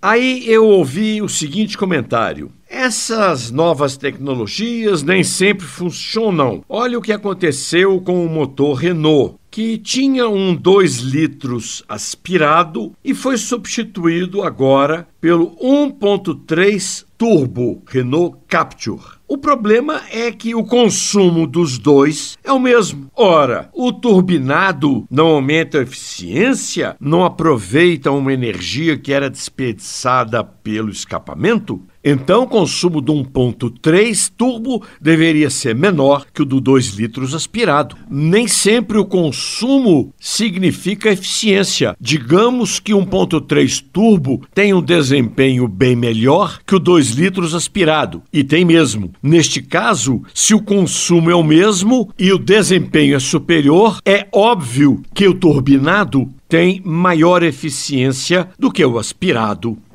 Aí eu ouvi o seguinte comentário: essas novas tecnologias nem sempre funcionam. Olha o que aconteceu com o motor Renault, que tinha um 2 litros aspirado e foi substituído agora pelo 1.3 turbo Renault Capture. O problema é que o consumo dos dois é o mesmo. Ora, o turbinado não aumenta a eficiência, não aproveita uma energia que era desperdiçada pelo escapamento. Então, o consumo do 1.3 turbo deveria ser menor que o do 2 litros aspirado. Nem sempre o consumo significa eficiência. Digamos que 1.3 turbo tem um des desempenho bem melhor que o 2 litros aspirado. E tem mesmo. Neste caso, se o consumo é o mesmo e o desempenho é superior, é óbvio que o turbinado tem maior eficiência do que o aspirado.